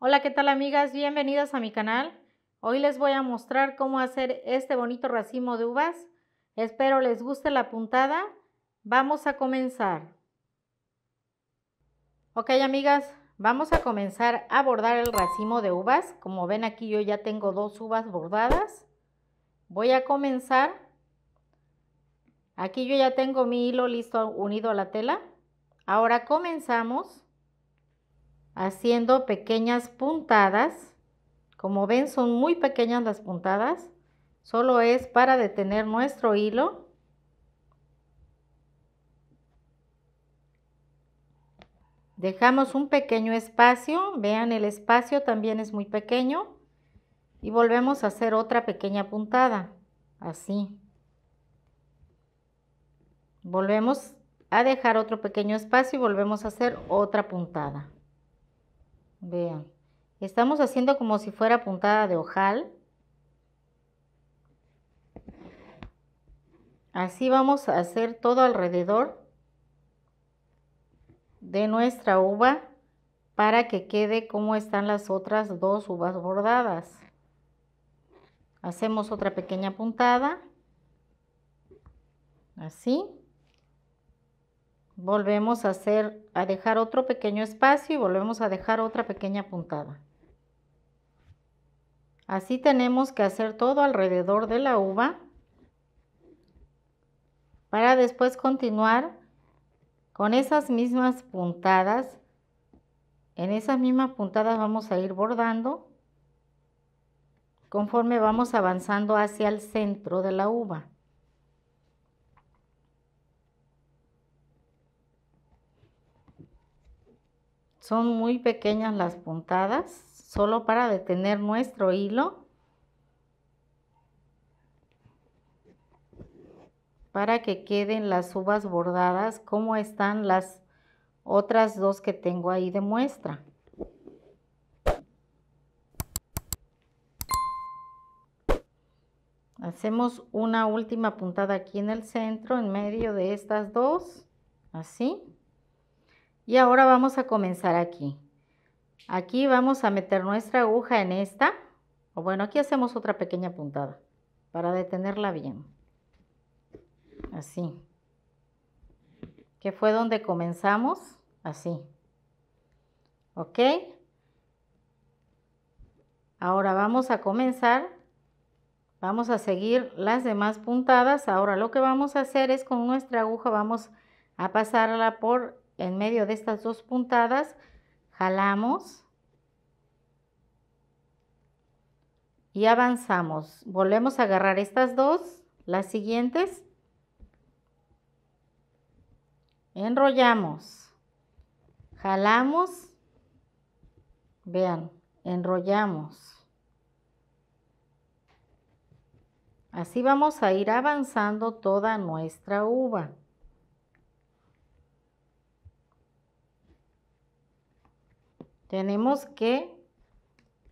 Hola, ¿qué tal amigas? Bienvenidas a mi canal. Hoy les voy a mostrar cómo hacer este bonito racimo de uvas. Espero les guste la puntada. Vamos a comenzar. Ok, amigas, vamos a comenzar a bordar el racimo de uvas. Como ven aquí yo ya tengo dos uvas bordadas. Voy a comenzar. Aquí yo ya tengo mi hilo listo unido a la tela. Ahora comenzamos haciendo pequeñas puntadas. Como ven son muy pequeñas las puntadas. Solo es para detener nuestro hilo. Dejamos un pequeño espacio. Vean el espacio también es muy pequeño. Y volvemos a hacer otra pequeña puntada. Así. Volvemos a dejar otro pequeño espacio y volvemos a hacer otra puntada. Vean, estamos haciendo como si fuera puntada de ojal. Así vamos a hacer todo alrededor de nuestra uva para que quede como están las otras dos uvas bordadas. Hacemos otra pequeña puntada. Así volvemos a hacer a dejar otro pequeño espacio y volvemos a dejar otra pequeña puntada así tenemos que hacer todo alrededor de la uva para después continuar con esas mismas puntadas en esas mismas puntadas vamos a ir bordando conforme vamos avanzando hacia el centro de la uva Son muy pequeñas las puntadas, solo para detener nuestro hilo. Para que queden las uvas bordadas como están las otras dos que tengo ahí de muestra. Hacemos una última puntada aquí en el centro, en medio de estas dos, así. Y ahora vamos a comenzar aquí. Aquí vamos a meter nuestra aguja en esta. O bueno, aquí hacemos otra pequeña puntada para detenerla bien. Así. Que fue donde comenzamos. Así. ¿Ok? Ahora vamos a comenzar. Vamos a seguir las demás puntadas. Ahora lo que vamos a hacer es con nuestra aguja vamos a pasarla por en medio de estas dos puntadas, jalamos y avanzamos. Volvemos a agarrar estas dos, las siguientes, enrollamos, jalamos, vean, enrollamos. Así vamos a ir avanzando toda nuestra uva. tenemos que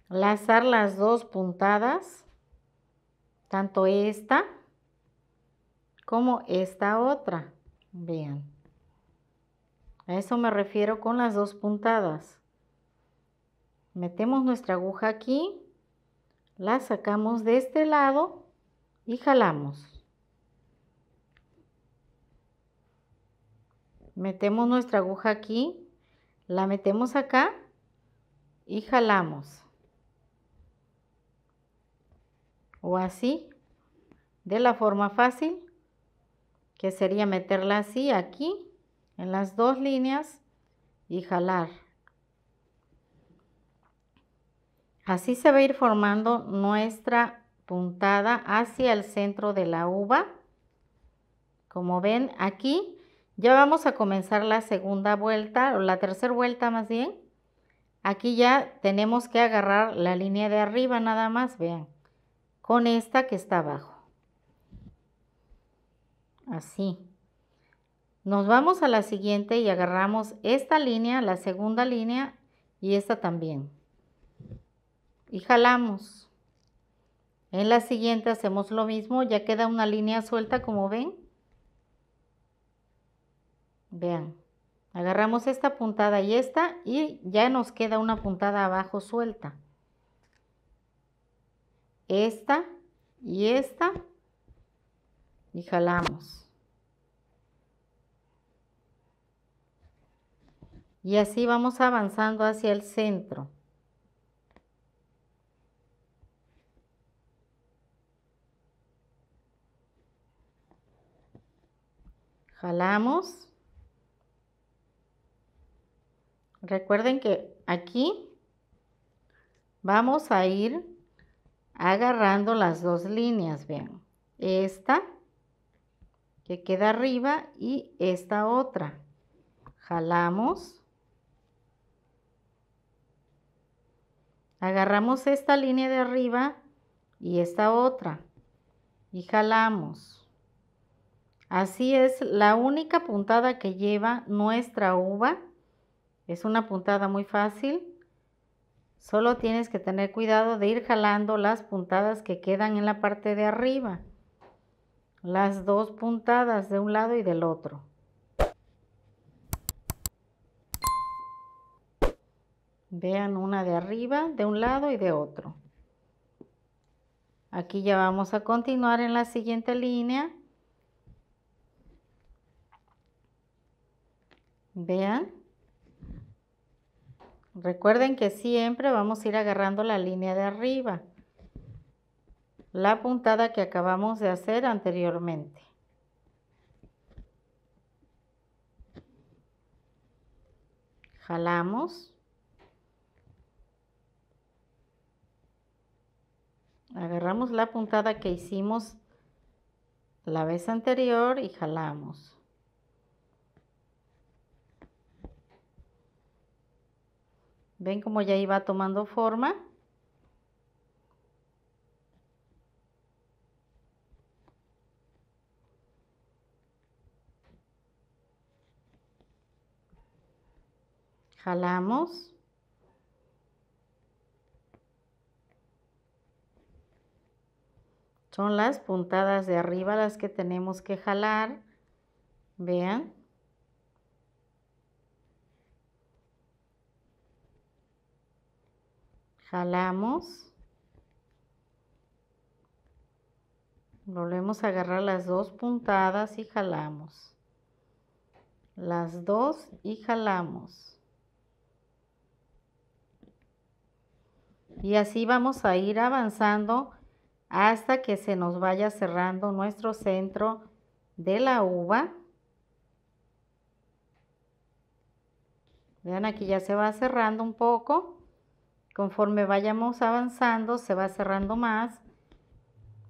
lazar las dos puntadas, tanto esta como esta otra. Vean, a eso me refiero con las dos puntadas. Metemos nuestra aguja aquí, la sacamos de este lado y jalamos. Metemos nuestra aguja aquí, la metemos acá y jalamos. O así, de la forma fácil, que sería meterla así aquí, en las dos líneas y jalar. Así se va a ir formando nuestra puntada hacia el centro de la uva. Como ven aquí, ya vamos a comenzar la segunda vuelta, o la tercera vuelta más bien. Aquí ya tenemos que agarrar la línea de arriba nada más, vean, con esta que está abajo. Así. Nos vamos a la siguiente y agarramos esta línea, la segunda línea y esta también. Y jalamos. En la siguiente hacemos lo mismo, ya queda una línea suelta como ven. Vean. Agarramos esta puntada y esta y ya nos queda una puntada abajo suelta. Esta y esta y jalamos. Y así vamos avanzando hacia el centro. Jalamos. Recuerden que aquí vamos a ir agarrando las dos líneas, vean. Esta que queda arriba y esta otra. Jalamos. Agarramos esta línea de arriba y esta otra y jalamos. Así es la única puntada que lleva nuestra uva es una puntada muy fácil. Solo tienes que tener cuidado de ir jalando las puntadas que quedan en la parte de arriba. Las dos puntadas de un lado y del otro. Vean una de arriba, de un lado y de otro. Aquí ya vamos a continuar en la siguiente línea. Vean. Recuerden que siempre vamos a ir agarrando la línea de arriba, la puntada que acabamos de hacer anteriormente. Jalamos. Agarramos la puntada que hicimos la vez anterior y jalamos. Ven como ya iba tomando forma. Jalamos. Son las puntadas de arriba las que tenemos que jalar. Vean. jalamos, volvemos a agarrar las dos puntadas y jalamos, las dos y jalamos. Y así vamos a ir avanzando hasta que se nos vaya cerrando nuestro centro de la uva. Vean, aquí ya se va cerrando un poco. Conforme vayamos avanzando, se va cerrando más.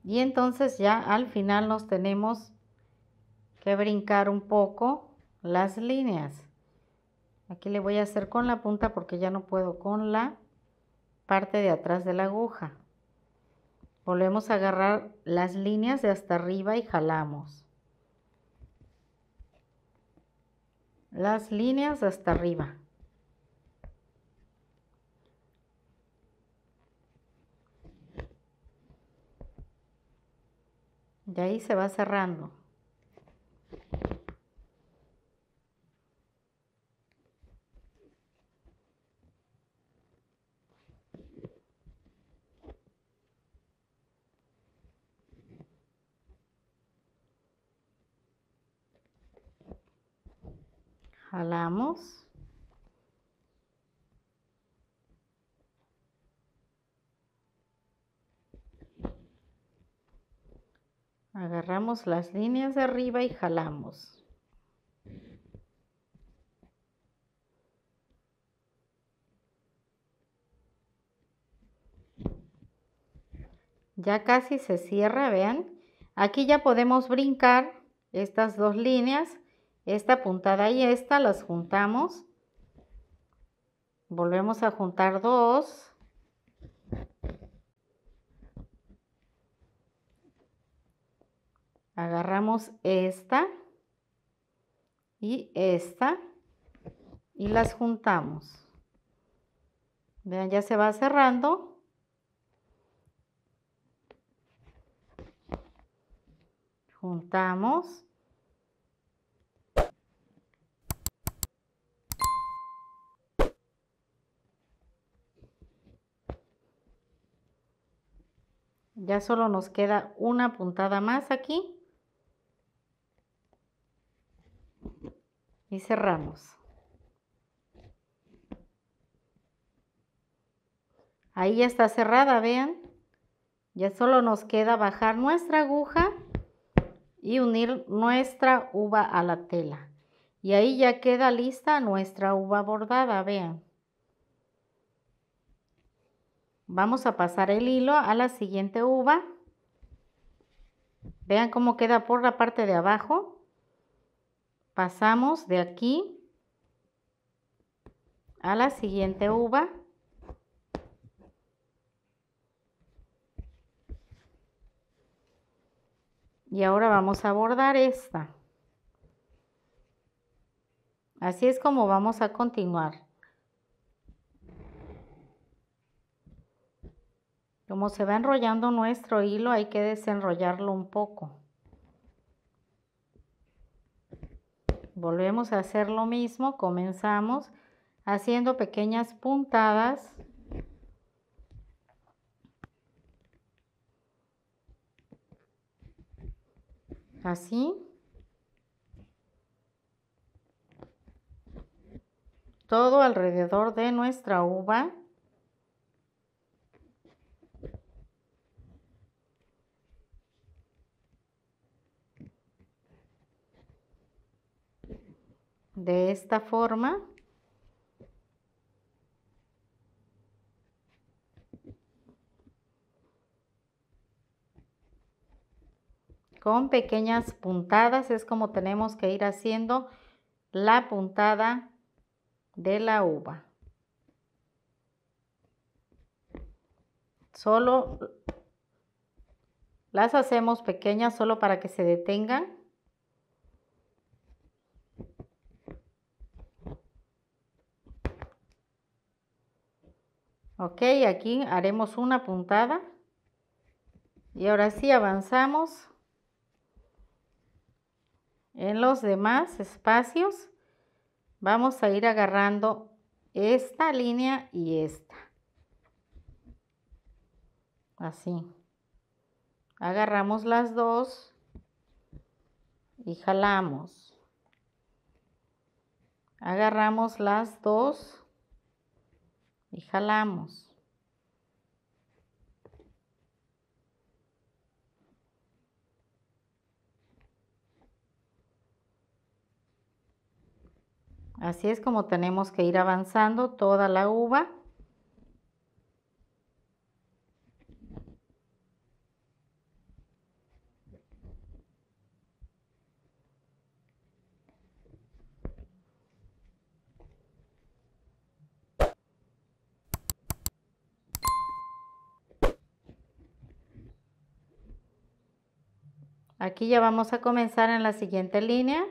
Y entonces ya al final nos tenemos que brincar un poco las líneas. Aquí le voy a hacer con la punta porque ya no puedo con la parte de atrás de la aguja. Volvemos a agarrar las líneas de hasta arriba y jalamos. Las líneas hasta arriba. Y ahí se va cerrando. las líneas de arriba y jalamos. Ya casi se cierra, vean. Aquí ya podemos brincar estas dos líneas, esta puntada y esta, las juntamos. Volvemos a juntar dos. Agarramos esta y esta y las juntamos. Vean, ya se va cerrando. Juntamos. Ya solo nos queda una puntada más aquí. y cerramos. Ahí ya está cerrada, vean. Ya solo nos queda bajar nuestra aguja y unir nuestra uva a la tela. Y ahí ya queda lista nuestra uva bordada, vean. Vamos a pasar el hilo a la siguiente uva. Vean cómo queda por la parte de abajo pasamos de aquí a la siguiente uva. Y ahora vamos a bordar esta. Así es como vamos a continuar. Como se va enrollando nuestro hilo, hay que desenrollarlo un poco. volvemos a hacer lo mismo, comenzamos haciendo pequeñas puntadas así todo alrededor de nuestra uva de esta forma. Con pequeñas puntadas es como tenemos que ir haciendo la puntada de la uva. Solo las hacemos pequeñas solo para que se detengan ok aquí haremos una puntada y ahora sí avanzamos en los demás espacios vamos a ir agarrando esta línea y esta así agarramos las dos y jalamos agarramos las dos y jalamos. Así es como tenemos que ir avanzando toda la uva. Aquí ya vamos a comenzar en la siguiente línea.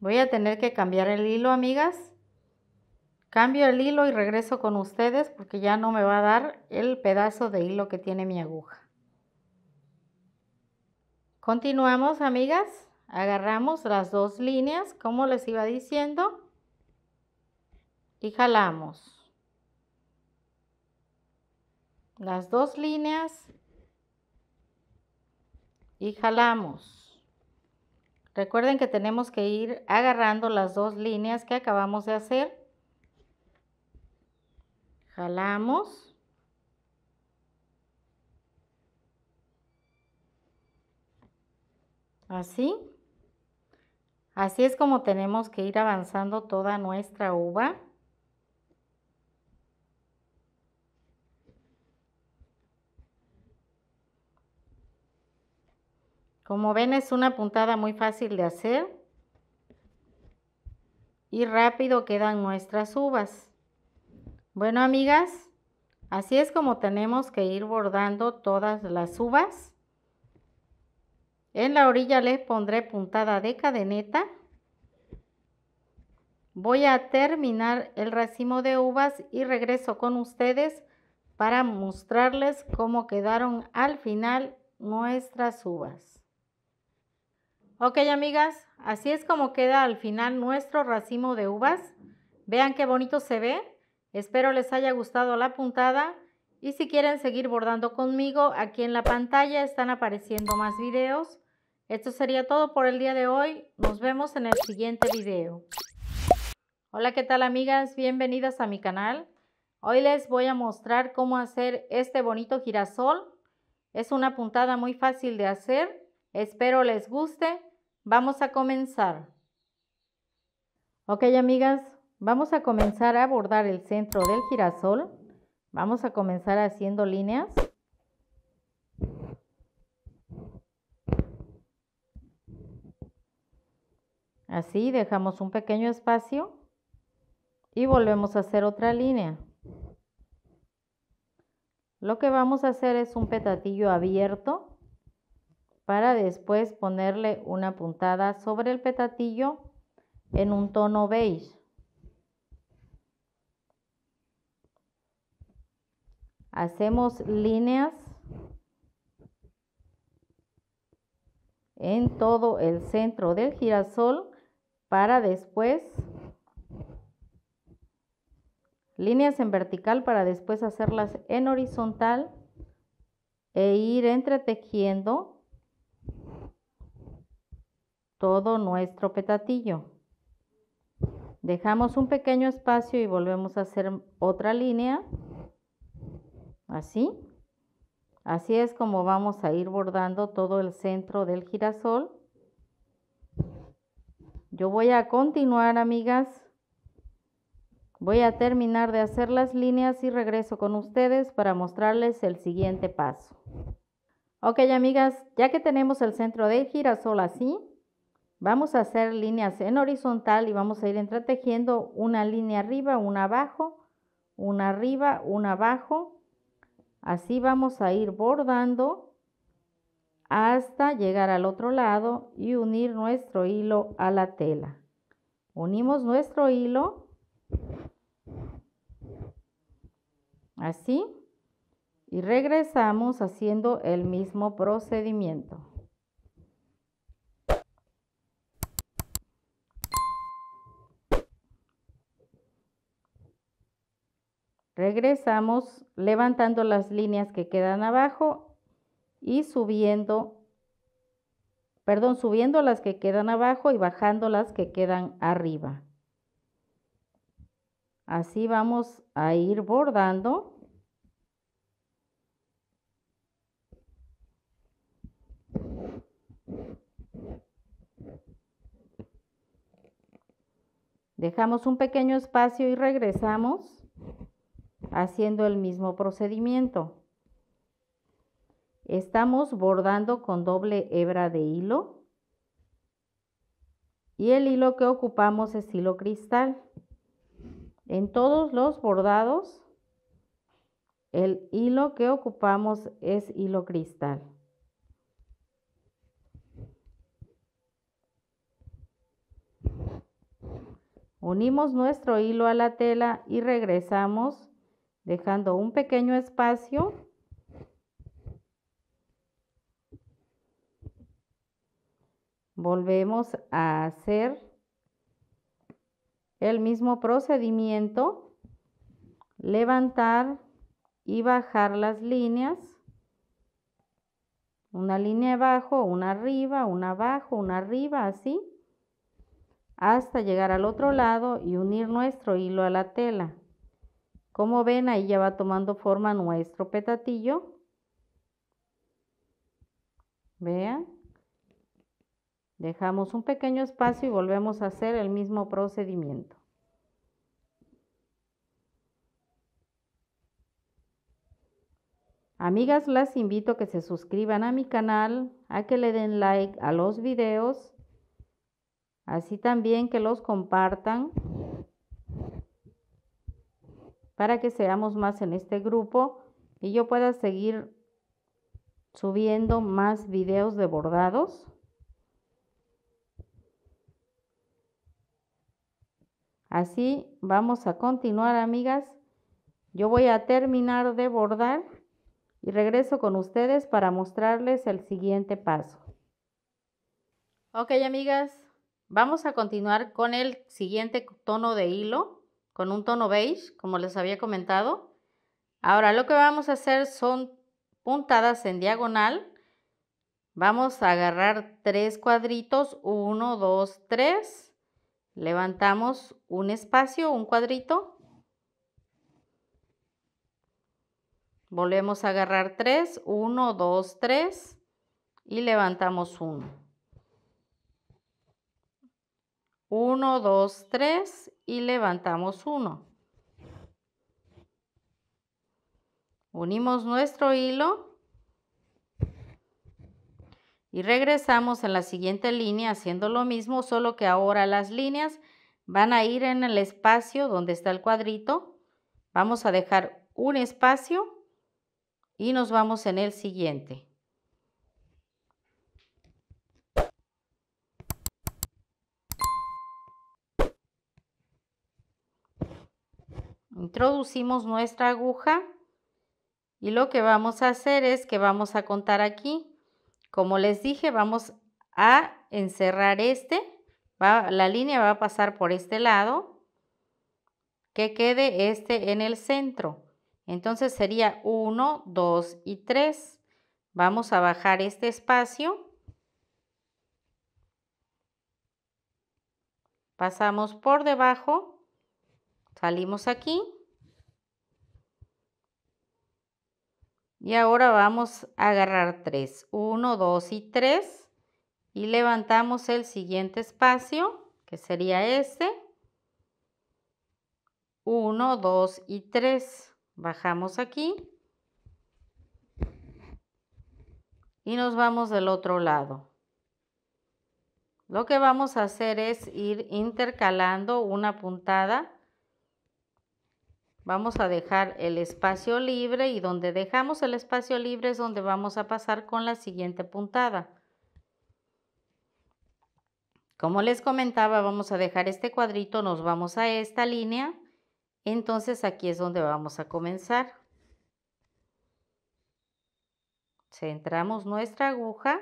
Voy a tener que cambiar el hilo, amigas. Cambio el hilo y regreso con ustedes porque ya no me va a dar el pedazo de hilo que tiene mi aguja. Continuamos, amigas. Agarramos las dos líneas, como les iba diciendo, y jalamos. Las dos líneas y jalamos. Recuerden que tenemos que ir agarrando las dos líneas que acabamos de hacer. Jalamos. Así. Así es como tenemos que ir avanzando toda nuestra uva. Como ven es una puntada muy fácil de hacer y rápido quedan nuestras uvas. Bueno amigas, así es como tenemos que ir bordando todas las uvas. En la orilla les pondré puntada de cadeneta. Voy a terminar el racimo de uvas y regreso con ustedes para mostrarles cómo quedaron al final nuestras uvas. Ok amigas, así es como queda al final nuestro racimo de uvas. Vean qué bonito se ve. Espero les haya gustado la puntada y si quieren seguir bordando conmigo, aquí en la pantalla están apareciendo más videos. Esto sería todo por el día de hoy. Nos vemos en el siguiente video. Hola, ¿qué tal amigas? Bienvenidas a mi canal. Hoy les voy a mostrar cómo hacer este bonito girasol. Es una puntada muy fácil de hacer. Espero les guste. Vamos a comenzar. Ok, amigas, vamos a comenzar a bordar el centro del girasol. Vamos a comenzar haciendo líneas. Así dejamos un pequeño espacio y volvemos a hacer otra línea. Lo que vamos a hacer es un petatillo abierto para después ponerle una puntada sobre el petatillo en un tono beige. Hacemos líneas en todo el centro del girasol para después líneas en vertical para después hacerlas en horizontal e ir entretejiendo todo nuestro petatillo. Dejamos un pequeño espacio y volvemos a hacer otra línea. Así. Así es como vamos a ir bordando todo el centro del girasol. Yo voy a continuar, amigas. Voy a terminar de hacer las líneas y regreso con ustedes para mostrarles el siguiente paso. Ok, amigas, ya que tenemos el centro del girasol así, Vamos a hacer líneas en horizontal y vamos a ir entretejiendo una línea arriba, una abajo, una arriba, una abajo. Así vamos a ir bordando hasta llegar al otro lado y unir nuestro hilo a la tela. Unimos nuestro hilo así y regresamos haciendo el mismo procedimiento. Regresamos levantando las líneas que quedan abajo y subiendo, perdón, subiendo las que quedan abajo y bajando las que quedan arriba. Así vamos a ir bordando. Dejamos un pequeño espacio y regresamos haciendo el mismo procedimiento. Estamos bordando con doble hebra de hilo y el hilo que ocupamos es hilo cristal. En todos los bordados el hilo que ocupamos es hilo cristal. Unimos nuestro hilo a la tela y regresamos dejando un pequeño espacio volvemos a hacer el mismo procedimiento levantar y bajar las líneas una línea abajo una arriba una abajo una arriba así hasta llegar al otro lado y unir nuestro hilo a la tela como ven, ahí ya va tomando forma nuestro petatillo. Vean. Dejamos un pequeño espacio y volvemos a hacer el mismo procedimiento. Amigas, las invito a que se suscriban a mi canal, a que le den like a los videos, así también que los compartan para que seamos más en este grupo y yo pueda seguir subiendo más videos de bordados. Así vamos a continuar, amigas. Yo voy a terminar de bordar y regreso con ustedes para mostrarles el siguiente paso. Ok, amigas, vamos a continuar con el siguiente tono de hilo con un tono beige, como les había comentado. Ahora lo que vamos a hacer son puntadas en diagonal. Vamos a agarrar tres cuadritos, uno, dos, tres. Levantamos un espacio, un cuadrito. Volvemos a agarrar tres, uno, dos, tres. Y levantamos uno. 1, 2, 3 y levantamos uno. Unimos nuestro hilo y regresamos en la siguiente línea haciendo lo mismo, solo que ahora las líneas van a ir en el espacio donde está el cuadrito. Vamos a dejar un espacio y nos vamos en el siguiente. Introducimos nuestra aguja y lo que vamos a hacer es que vamos a contar aquí. Como les dije, vamos a encerrar este. la línea va a pasar por este lado. Que quede este en el centro. Entonces sería 1, 2 y 3. Vamos a bajar este espacio. Pasamos por debajo Salimos aquí. Y ahora vamos a agarrar 3. 1, 2 y 3. Y levantamos el siguiente espacio, que sería este. 1, 2 y 3. Bajamos aquí. Y nos vamos del otro lado. Lo que vamos a hacer es ir intercalando una puntada Vamos a dejar el espacio libre y donde dejamos el espacio libre es donde vamos a pasar con la siguiente puntada. Como les comentaba, vamos a dejar este cuadrito, nos vamos a esta línea. Entonces aquí es donde vamos a comenzar. Centramos nuestra aguja.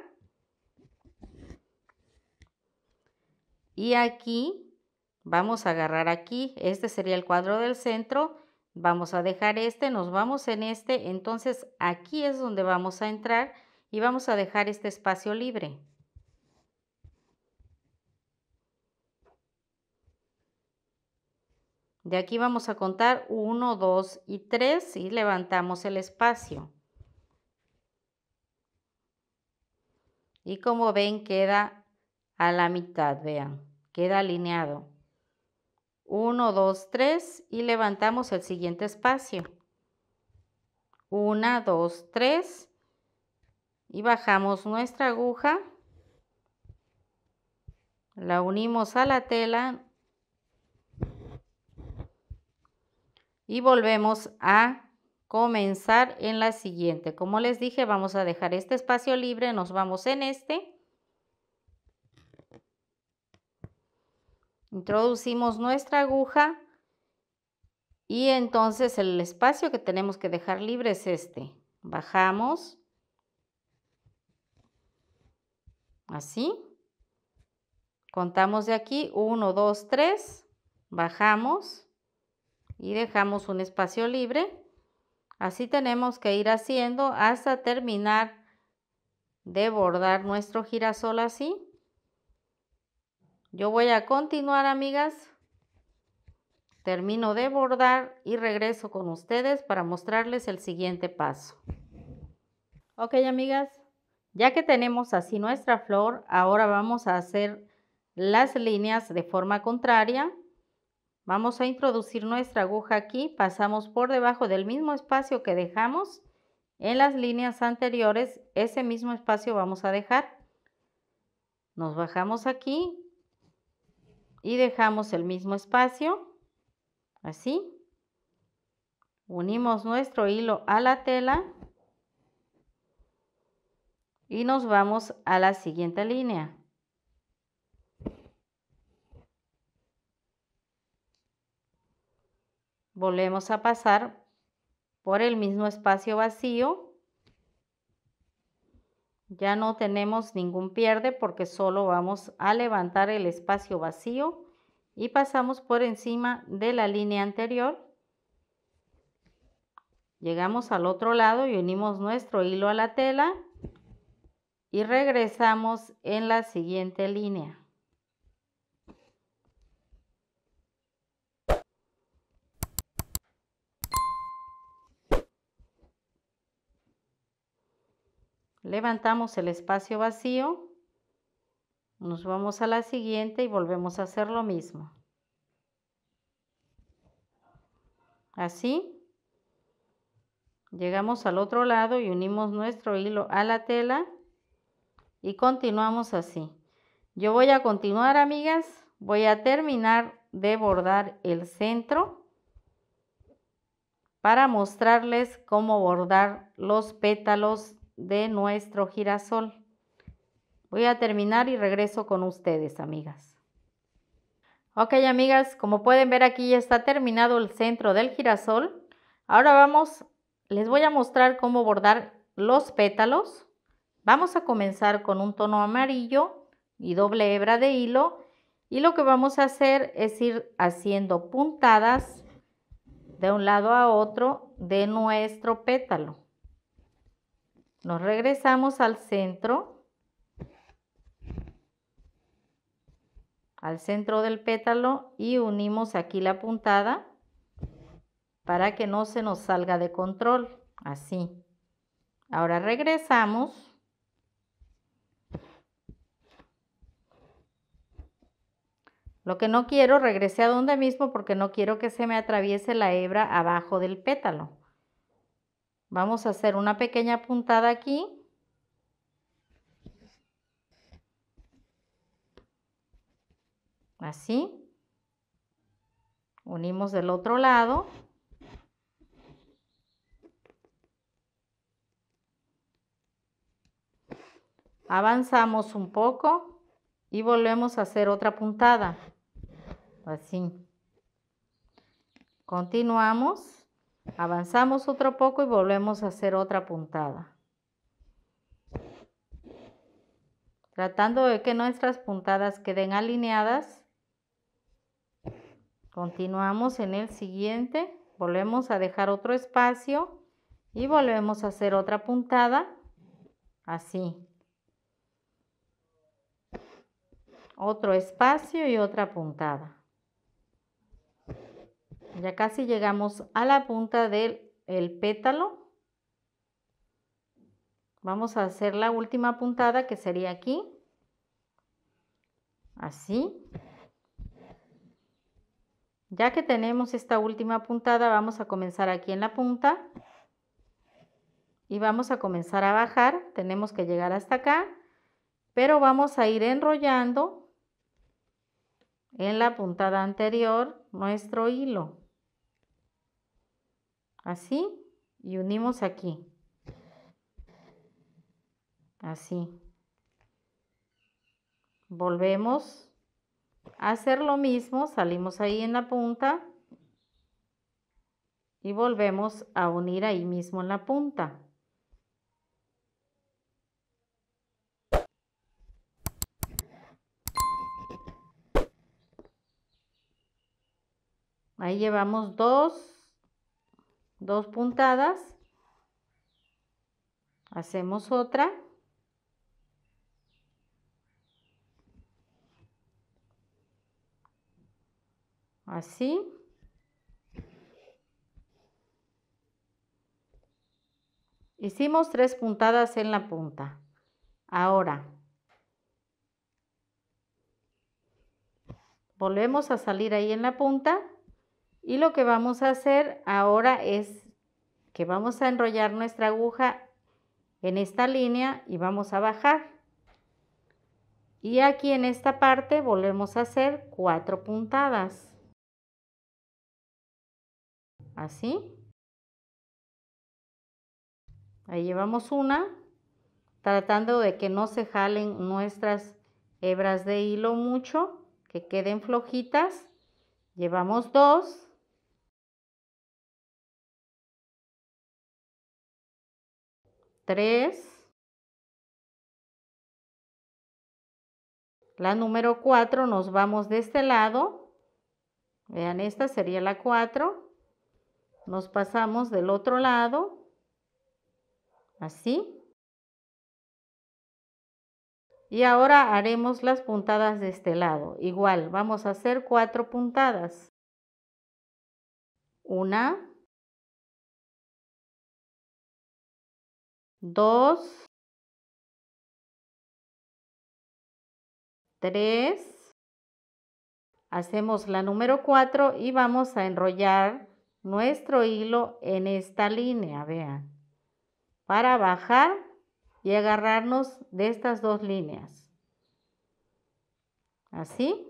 Y aquí vamos a agarrar aquí. Este sería el cuadro del centro Vamos a dejar este, nos vamos en este, entonces aquí es donde vamos a entrar y vamos a dejar este espacio libre. De aquí vamos a contar 1, 2 y 3 y levantamos el espacio. Y como ven queda a la mitad, vean, queda alineado. 1, 2, 3 y levantamos el siguiente espacio. 1, 2, 3 y bajamos nuestra aguja. La unimos a la tela y volvemos a comenzar en la siguiente. Como les dije, vamos a dejar este espacio libre, nos vamos en este Introducimos nuestra aguja y entonces el espacio que tenemos que dejar libre es este. Bajamos. Así. Contamos de aquí 1, 2, 3. Bajamos y dejamos un espacio libre. Así tenemos que ir haciendo hasta terminar de bordar nuestro girasol así. Yo voy a continuar, amigas. Termino de bordar y regreso con ustedes para mostrarles el siguiente paso. Ok, amigas. Ya que tenemos así nuestra flor, ahora vamos a hacer las líneas de forma contraria. Vamos a introducir nuestra aguja aquí, pasamos por debajo del mismo espacio que dejamos. En las líneas anteriores, ese mismo espacio vamos a dejar. Nos bajamos aquí y dejamos el mismo espacio, así. Unimos nuestro hilo a la tela y nos vamos a la siguiente línea. Volvemos a pasar por el mismo espacio vacío ya no tenemos ningún pierde porque solo vamos a levantar el espacio vacío y pasamos por encima de la línea anterior. Llegamos al otro lado y unimos nuestro hilo a la tela y regresamos en la siguiente línea. Levantamos el espacio vacío, nos vamos a la siguiente y volvemos a hacer lo mismo. Así. Llegamos al otro lado y unimos nuestro hilo a la tela y continuamos así. Yo voy a continuar, amigas. Voy a terminar de bordar el centro para mostrarles cómo bordar los pétalos de nuestro girasol. Voy a terminar y regreso con ustedes, amigas. Ok, amigas, como pueden ver aquí ya está terminado el centro del girasol. Ahora vamos, les voy a mostrar cómo bordar los pétalos. Vamos a comenzar con un tono amarillo y doble hebra de hilo. Y lo que vamos a hacer es ir haciendo puntadas de un lado a otro de nuestro pétalo. Nos regresamos al centro, al centro del pétalo y unimos aquí la puntada para que no se nos salga de control, así. Ahora regresamos. Lo que no quiero, regresé a donde mismo porque no quiero que se me atraviese la hebra abajo del pétalo. Vamos a hacer una pequeña puntada aquí. Así. Unimos del otro lado. Avanzamos un poco y volvemos a hacer otra puntada. Así. Continuamos. Avanzamos otro poco y volvemos a hacer otra puntada. Tratando de que nuestras puntadas queden alineadas. Continuamos en el siguiente. Volvemos a dejar otro espacio y volvemos a hacer otra puntada. Así. Otro espacio y otra puntada. Ya casi llegamos a la punta del pétalo. Vamos a hacer la última puntada que sería aquí. Así. Ya que tenemos esta última puntada, vamos a comenzar aquí en la punta. Y vamos a comenzar a bajar. Tenemos que llegar hasta acá. Pero vamos a ir enrollando en la puntada anterior nuestro hilo así y unimos aquí así volvemos a hacer lo mismo salimos ahí en la punta y volvemos a unir ahí mismo en la punta ahí llevamos dos dos puntadas, hacemos otra, así, hicimos tres puntadas en la punta, ahora, volvemos a salir ahí en la punta, y lo que vamos a hacer ahora es que vamos a enrollar nuestra aguja en esta línea y vamos a bajar. Y aquí en esta parte volvemos a hacer cuatro puntadas. Así. Ahí llevamos una, tratando de que no se jalen nuestras hebras de hilo mucho, que queden flojitas. Llevamos dos. 3. La número 4 nos vamos de este lado. Vean, esta sería la 4. Nos pasamos del otro lado. Así. Y ahora haremos las puntadas de este lado. Igual, vamos a hacer 4 puntadas. Una, dos, tres, hacemos la número cuatro y vamos a enrollar nuestro hilo en esta línea, vean, para bajar y agarrarnos de estas dos líneas. Así.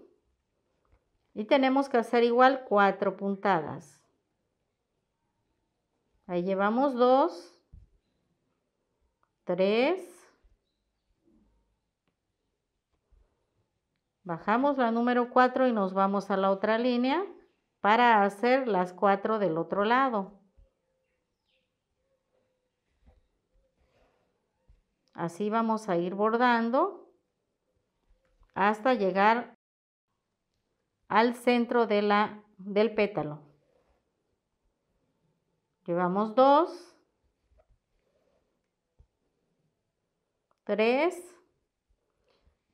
Y tenemos que hacer igual cuatro puntadas. Ahí llevamos dos. Bajamos la número 4 y nos vamos a la otra línea para hacer las 4 del otro lado. Así vamos a ir bordando hasta llegar al centro de la, del pétalo. Llevamos 2. 3,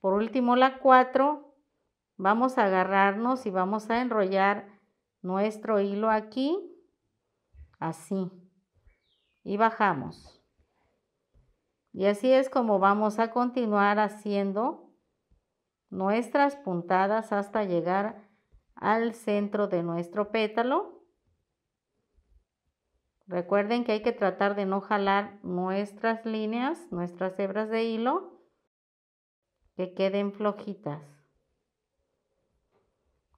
por último la 4, vamos a agarrarnos y vamos a enrollar nuestro hilo aquí, así, y bajamos. Y así es como vamos a continuar haciendo nuestras puntadas hasta llegar al centro de nuestro pétalo. Recuerden que hay que tratar de no jalar nuestras líneas, nuestras hebras de hilo, que queden flojitas.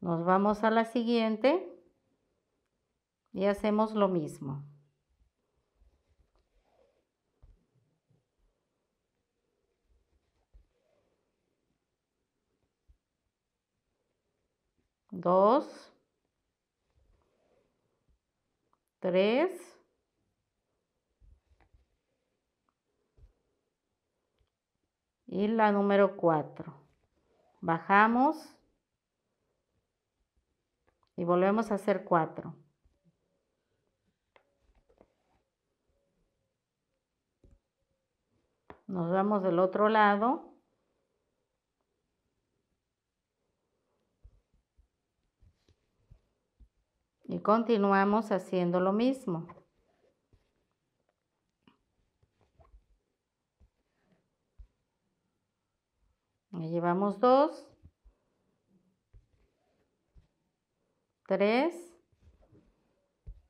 Nos vamos a la siguiente y hacemos lo mismo. Dos, tres, y la número 4. Bajamos y volvemos a hacer 4. Nos vamos del otro lado. Y continuamos haciendo lo mismo. llevamos dos. Tres.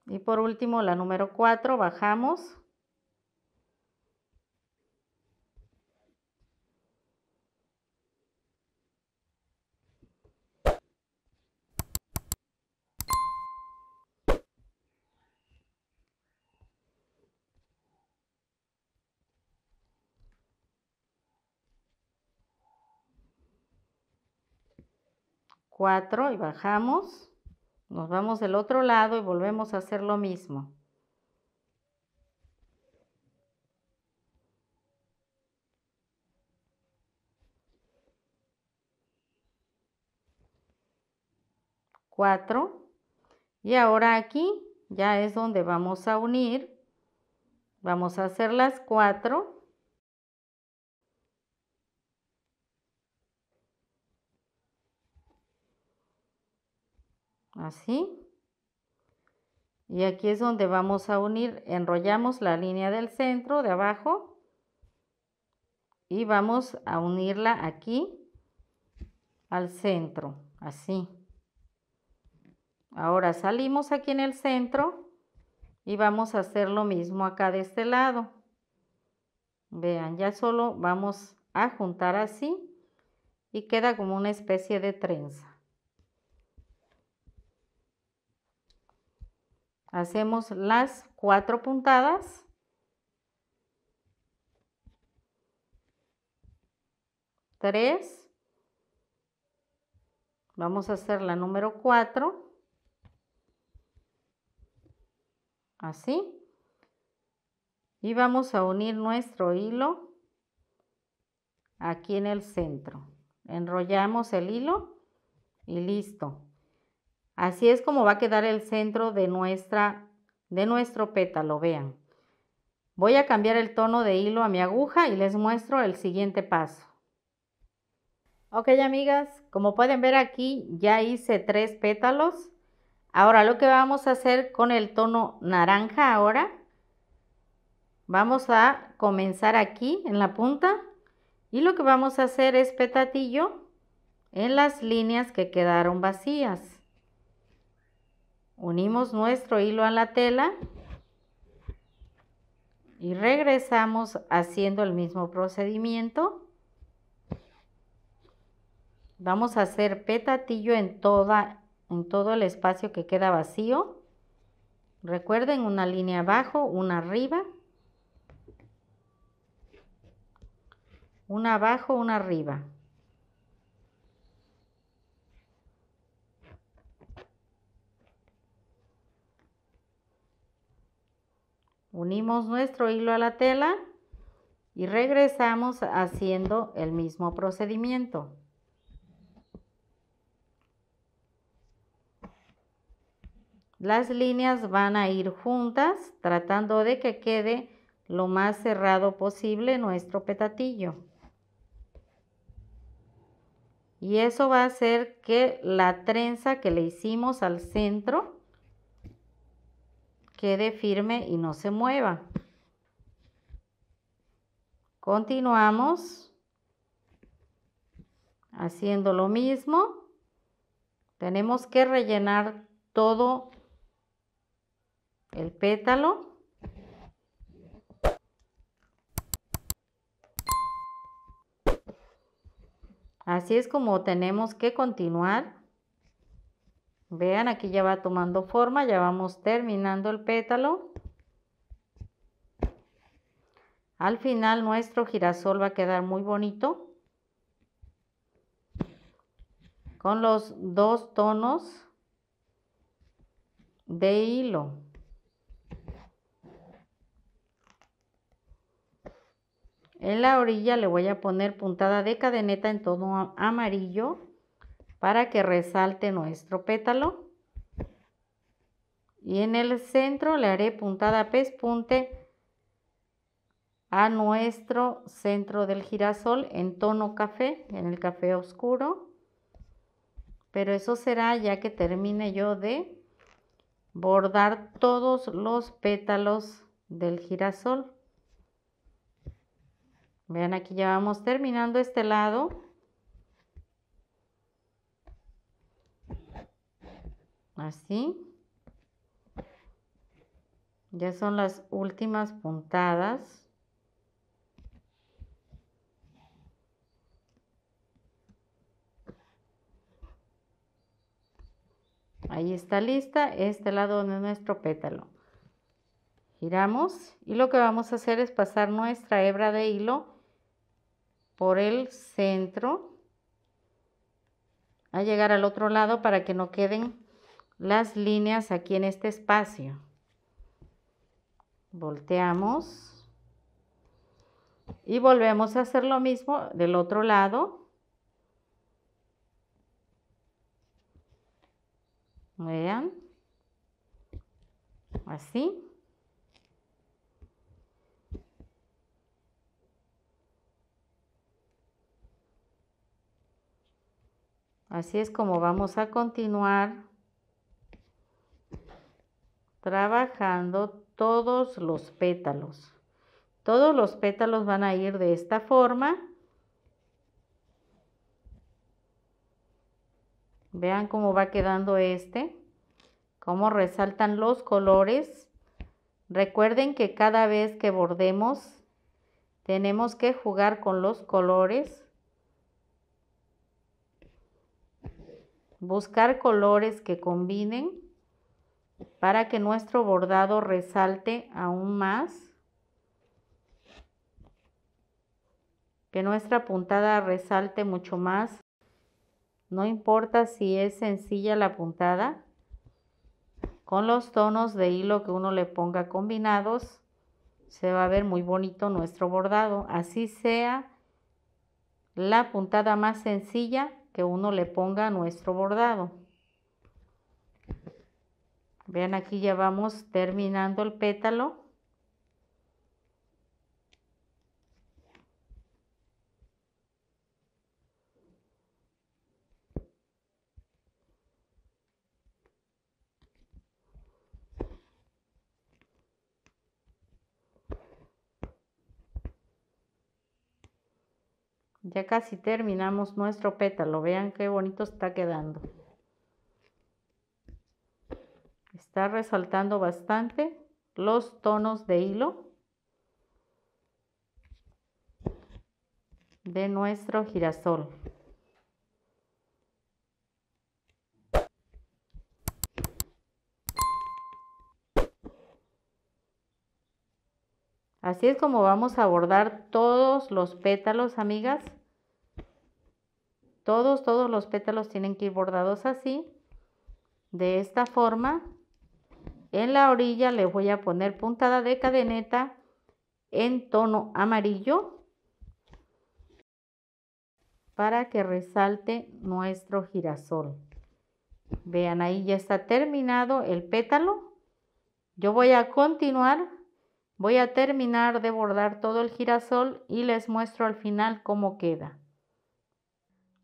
Y por último, la número cuatro, bajamos cuatro y bajamos, nos vamos del otro lado y volvemos a hacer lo mismo. Cuatro. Y ahora aquí ya es donde vamos a unir. Vamos a hacer las cuatro así. Y aquí es donde vamos a unir, enrollamos la línea del centro de abajo y vamos a unirla aquí al centro, así. Ahora salimos aquí en el centro y vamos a hacer lo mismo acá de este lado. Vean, ya solo vamos a juntar así y queda como una especie de trenza. Hacemos las cuatro puntadas. Tres. Vamos a hacer la número cuatro. Así. Y vamos a unir nuestro hilo aquí en el centro. Enrollamos el hilo y listo. Así es como va a quedar el centro de, nuestra, de nuestro pétalo, vean. Voy a cambiar el tono de hilo a mi aguja y les muestro el siguiente paso. Ok amigas, como pueden ver aquí ya hice tres pétalos. Ahora lo que vamos a hacer con el tono naranja ahora, vamos a comenzar aquí en la punta y lo que vamos a hacer es petatillo en las líneas que quedaron vacías. Unimos nuestro hilo a la tela y regresamos haciendo el mismo procedimiento. Vamos a hacer petatillo en, en todo el espacio que queda vacío. Recuerden una línea abajo, una arriba. Una abajo, una arriba. Unimos nuestro hilo a la tela y regresamos haciendo el mismo procedimiento. Las líneas van a ir juntas tratando de que quede lo más cerrado posible nuestro petatillo. Y eso va a hacer que la trenza que le hicimos al centro quede firme y no se mueva. Continuamos haciendo lo mismo. Tenemos que rellenar todo el pétalo. Así es como tenemos que continuar Vean, aquí ya va tomando forma, ya vamos terminando el pétalo. Al final nuestro girasol va a quedar muy bonito. Con los dos tonos de hilo. En la orilla le voy a poner puntada de cadeneta en tono amarillo para que resalte nuestro pétalo. Y en el centro le haré puntada pespunte a nuestro centro del girasol en tono café, en el café oscuro. Pero eso será ya que termine yo de bordar todos los pétalos del girasol. Vean, aquí ya vamos terminando este lado. así. Ya son las últimas puntadas. Ahí está lista este lado de nuestro pétalo. Giramos y lo que vamos a hacer es pasar nuestra hebra de hilo por el centro a llegar al otro lado para que no queden las líneas aquí en este espacio. Volteamos y volvemos a hacer lo mismo del otro lado. Vean, así. Así es como vamos a continuar trabajando todos los pétalos. Todos los pétalos van a ir de esta forma. Vean cómo va quedando este, cómo resaltan los colores. Recuerden que cada vez que bordemos tenemos que jugar con los colores. Buscar colores que combinen para que nuestro bordado resalte aún más, que nuestra puntada resalte mucho más. No importa si es sencilla la puntada, con los tonos de hilo que uno le ponga combinados, se va a ver muy bonito nuestro bordado, así sea la puntada más sencilla que uno le ponga a nuestro bordado. Vean, aquí ya vamos terminando el pétalo. Ya casi terminamos nuestro pétalo, vean qué bonito está quedando está resaltando bastante los tonos de hilo de nuestro girasol. Así es como vamos a bordar todos los pétalos, amigas. Todos, todos los pétalos tienen que ir bordados así, de esta forma en la orilla le voy a poner puntada de cadeneta en tono amarillo para que resalte nuestro girasol. Vean, ahí ya está terminado el pétalo. Yo voy a continuar, voy a terminar de bordar todo el girasol y les muestro al final cómo queda.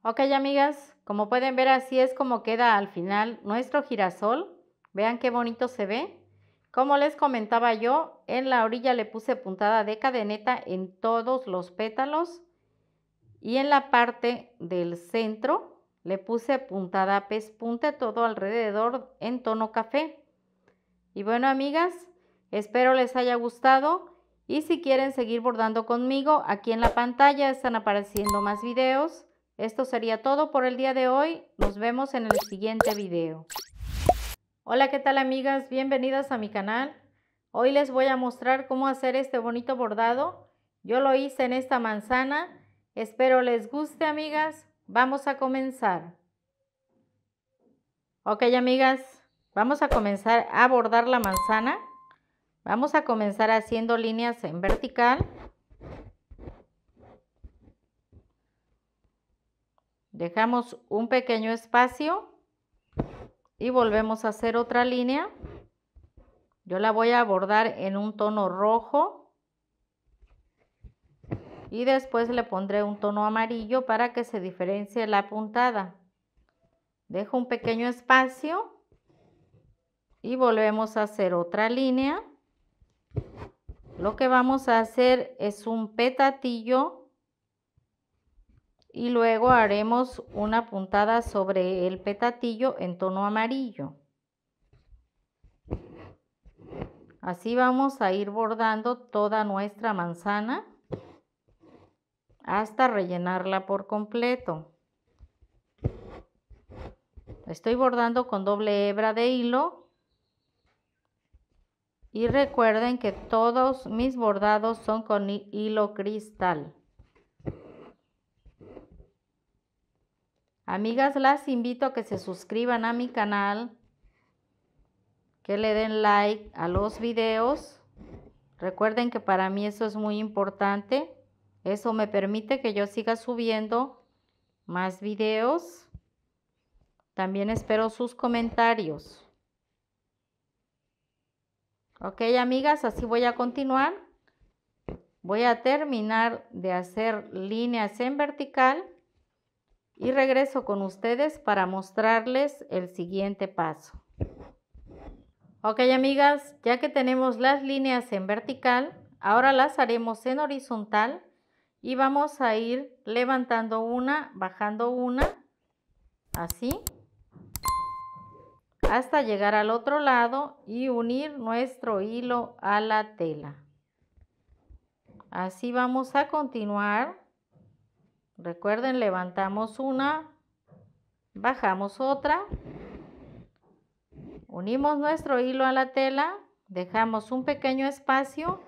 Ok, amigas, como pueden ver así es como queda al final nuestro girasol. Vean qué bonito se ve. Como les comentaba yo, en la orilla le puse puntada de cadeneta en todos los pétalos y en la parte del centro le puse puntada pespunte todo alrededor en tono café. Y bueno, amigas, espero les haya gustado y si quieren seguir bordando conmigo, aquí en la pantalla están apareciendo más videos. Esto sería todo por el día de hoy. Nos vemos en el siguiente video. Hola, ¿qué tal amigas? Bienvenidas a mi canal. Hoy les voy a mostrar cómo hacer este bonito bordado. Yo lo hice en esta manzana. Espero les guste, amigas. Vamos a comenzar. Ok, amigas, vamos a comenzar a bordar la manzana. Vamos a comenzar haciendo líneas en vertical. Dejamos un pequeño espacio y volvemos a hacer otra línea. Yo la voy a bordar en un tono rojo y después le pondré un tono amarillo para que se diferencie la puntada. Dejo un pequeño espacio y volvemos a hacer otra línea. Lo que vamos a hacer es un petatillo y luego haremos una puntada sobre el petatillo en tono amarillo. Así vamos a ir bordando toda nuestra manzana hasta rellenarla por completo. Estoy bordando con doble hebra de hilo y recuerden que todos mis bordados son con hilo cristal. Amigas, las invito a que se suscriban a mi canal, que le den like a los videos. Recuerden que para mí eso es muy importante. Eso me permite que yo siga subiendo más videos. También espero sus comentarios. Ok, amigas, así voy a continuar. Voy a terminar de hacer líneas en vertical y regreso con ustedes para mostrarles el siguiente paso. Ok amigas, ya que tenemos las líneas en vertical, ahora las haremos en horizontal y vamos a ir levantando una, bajando una, así, hasta llegar al otro lado y unir nuestro hilo a la tela. Así vamos a continuar Recuerden, levantamos una, bajamos otra, unimos nuestro hilo a la tela, dejamos un pequeño espacio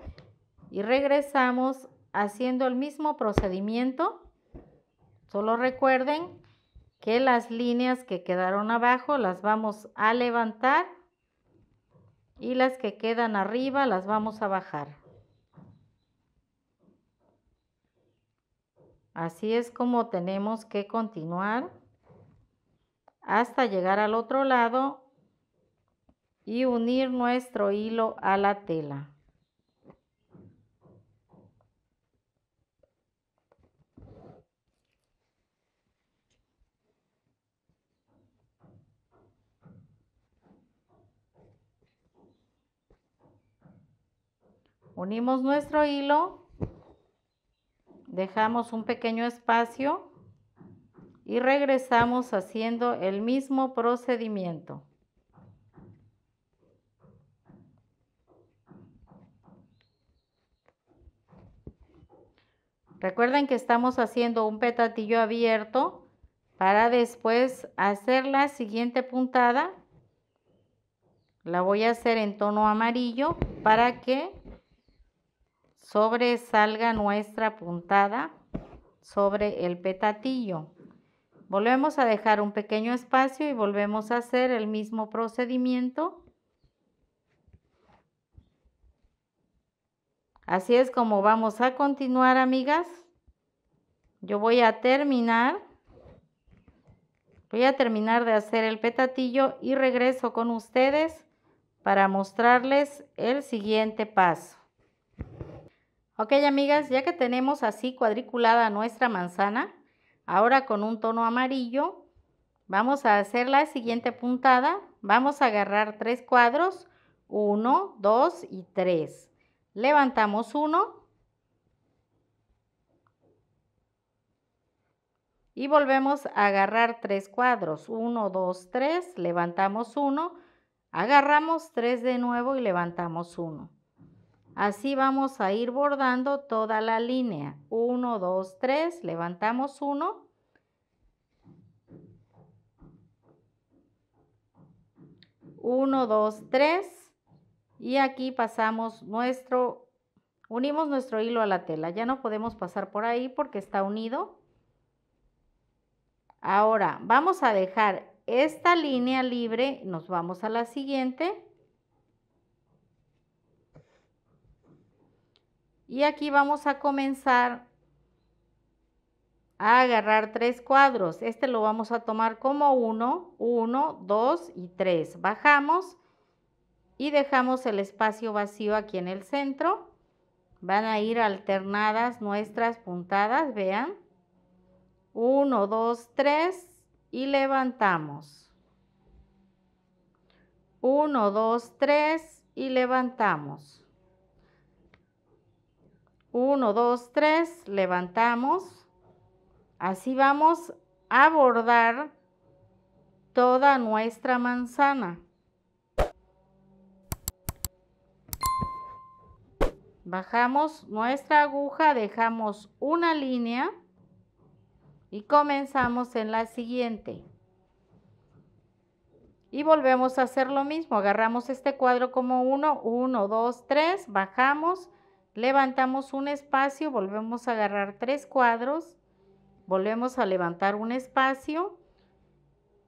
y regresamos haciendo el mismo procedimiento. Solo recuerden que las líneas que quedaron abajo las vamos a levantar y las que quedan arriba las vamos a bajar. Así es como tenemos que continuar hasta llegar al otro lado y unir nuestro hilo a la tela. Unimos nuestro hilo dejamos un pequeño espacio y regresamos haciendo el mismo procedimiento. Recuerden que estamos haciendo un petatillo abierto para después hacer la siguiente puntada. La voy a hacer en tono amarillo para que sobresalga nuestra puntada sobre el petatillo. Volvemos a dejar un pequeño espacio y volvemos a hacer el mismo procedimiento. Así es como vamos a continuar, amigas. Yo voy a terminar. Voy a terminar de hacer el petatillo y regreso con ustedes para mostrarles el siguiente paso. Ok amigas, ya que tenemos así cuadriculada nuestra manzana, ahora con un tono amarillo, vamos a hacer la siguiente puntada. Vamos a agarrar tres cuadros, 1, 2 y 3. Levantamos uno y volvemos a agarrar tres cuadros, 1, 2, 3, levantamos uno, agarramos tres de nuevo y levantamos uno. Así vamos a ir bordando toda la línea. 1, 2, 3, levantamos 1. 1, 2, 3 Y aquí pasamos nuestro, unimos nuestro hilo a la tela. Ya no podemos pasar por ahí porque está unido. Ahora vamos a dejar esta línea libre, nos vamos a la siguiente Y aquí vamos a comenzar a agarrar tres cuadros. Este lo vamos a tomar como 1, 1, 2 y 3. Bajamos y dejamos el espacio vacío aquí en el centro. Van a ir alternadas nuestras puntadas, vean. 1, 2, 3 y levantamos. 1, 2, 3 y levantamos. 1, 2, 3, levantamos. Así vamos a bordar toda nuestra manzana. Bajamos nuestra aguja, dejamos una línea y comenzamos en la siguiente. Y volvemos a hacer lo mismo, agarramos este cuadro como 1, 1, 2, 3, bajamos Levantamos un espacio, volvemos a agarrar tres cuadros, volvemos a levantar un espacio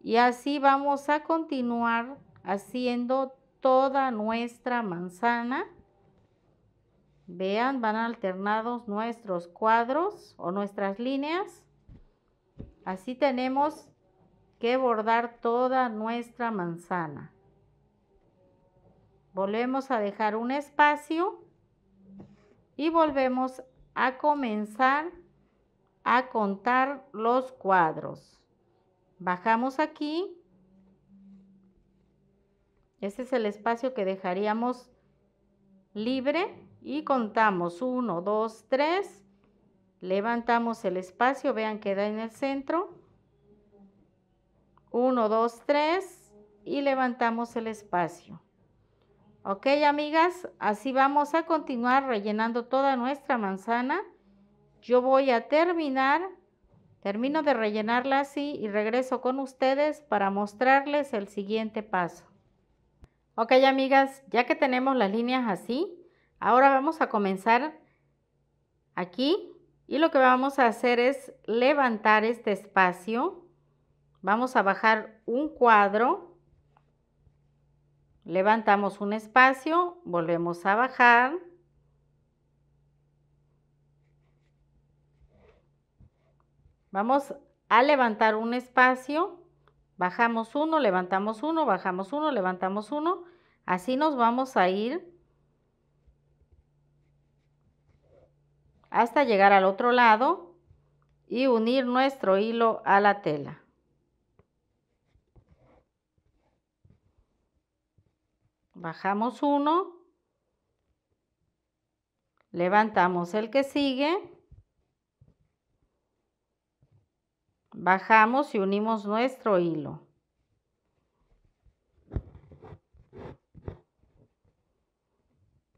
y así vamos a continuar haciendo toda nuestra manzana. Vean, van alternados nuestros cuadros o nuestras líneas. Así tenemos que bordar toda nuestra manzana. Volvemos a dejar un espacio y volvemos a comenzar a contar los cuadros. Bajamos aquí. Este es el espacio que dejaríamos libre y contamos 1, 2, 3. Levantamos el espacio, vean queda en el centro. 1, 2, 3 y levantamos el espacio. Ok, amigas, así vamos a continuar rellenando toda nuestra manzana. Yo voy a terminar, termino de rellenarla así y regreso con ustedes para mostrarles el siguiente paso. Ok, amigas, ya que tenemos las líneas así, ahora vamos a comenzar aquí y lo que vamos a hacer es levantar este espacio. Vamos a bajar un cuadro Levantamos un espacio, volvemos a bajar. Vamos a levantar un espacio, bajamos uno, levantamos uno, bajamos uno, levantamos uno. Así nos vamos a ir hasta llegar al otro lado y unir nuestro hilo a la tela. Bajamos uno. Levantamos el que sigue. Bajamos y unimos nuestro hilo.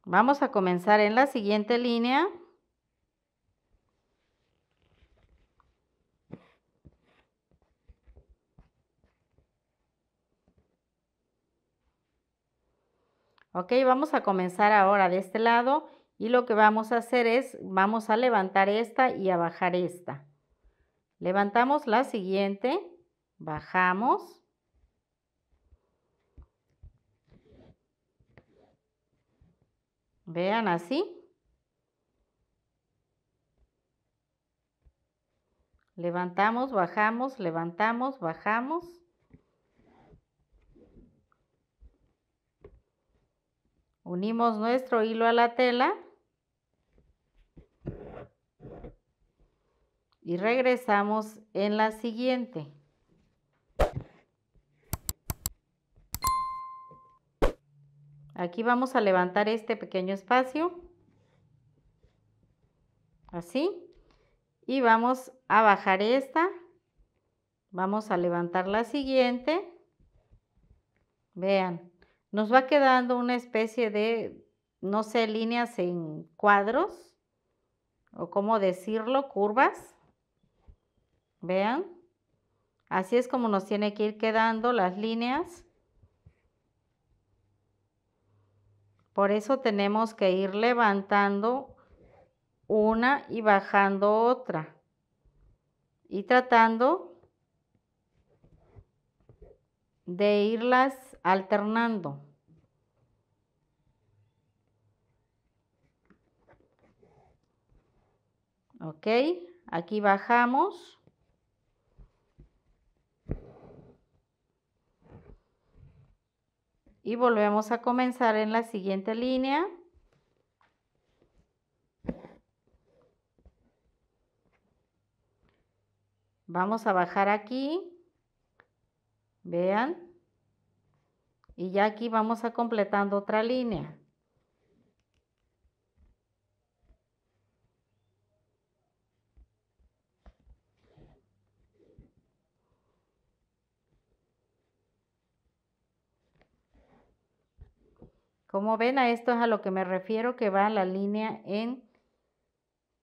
Vamos a comenzar en la siguiente línea. Ok, vamos a comenzar ahora de este lado y lo que vamos a hacer es, vamos a levantar esta y a bajar esta. Levantamos la siguiente, bajamos. Vean así. Levantamos, bajamos, levantamos, bajamos. Unimos nuestro hilo a la tela y regresamos en la siguiente. Aquí vamos a levantar este pequeño espacio, así, y vamos a bajar esta, vamos a levantar la siguiente, vean, nos va quedando una especie de, no sé, líneas en cuadros, o cómo decirlo, curvas. Vean, así es como nos tiene que ir quedando las líneas. Por eso tenemos que ir levantando una y bajando otra. Y tratando de irlas alternando. Ok, aquí bajamos. Y volvemos a comenzar en la siguiente línea. Vamos a bajar aquí. Vean. Y ya aquí vamos a completando otra línea. Como ven, a esto es a lo que me refiero, que va la línea en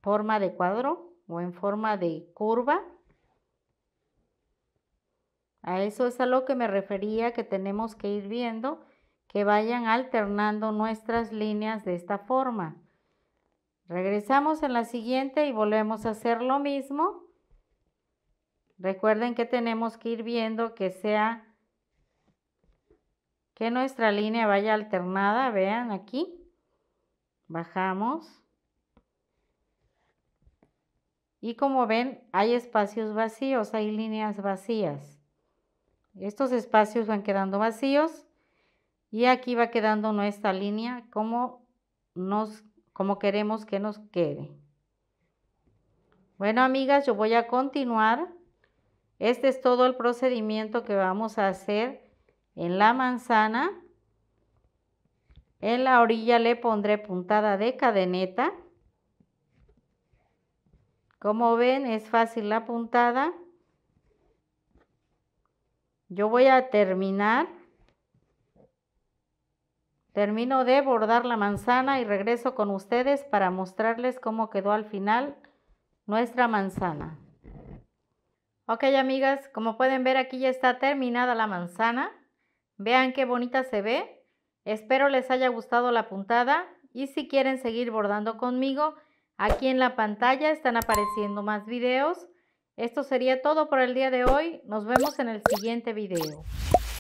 forma de cuadro o en forma de curva. A eso es a lo que me refería que tenemos que ir viendo, que vayan alternando nuestras líneas de esta forma. Regresamos en la siguiente y volvemos a hacer lo mismo. Recuerden que tenemos que ir viendo que sea que nuestra línea vaya alternada, vean aquí. Bajamos. Y como ven, hay espacios vacíos, hay líneas vacías. Estos espacios van quedando vacíos y aquí va quedando nuestra línea como, nos, como queremos que nos quede. Bueno, amigas, yo voy a continuar. Este es todo el procedimiento que vamos a hacer en la manzana. En la orilla le pondré puntada de cadeneta. Como ven, es fácil la puntada. Yo voy a terminar. Termino de bordar la manzana y regreso con ustedes para mostrarles cómo quedó al final nuestra manzana. Ok amigas, como pueden ver aquí ya está terminada la manzana. Vean qué bonita se ve. Espero les haya gustado la puntada y si quieren seguir bordando conmigo, aquí en la pantalla están apareciendo más videos. Esto sería todo por el día de hoy. Nos vemos en el siguiente video.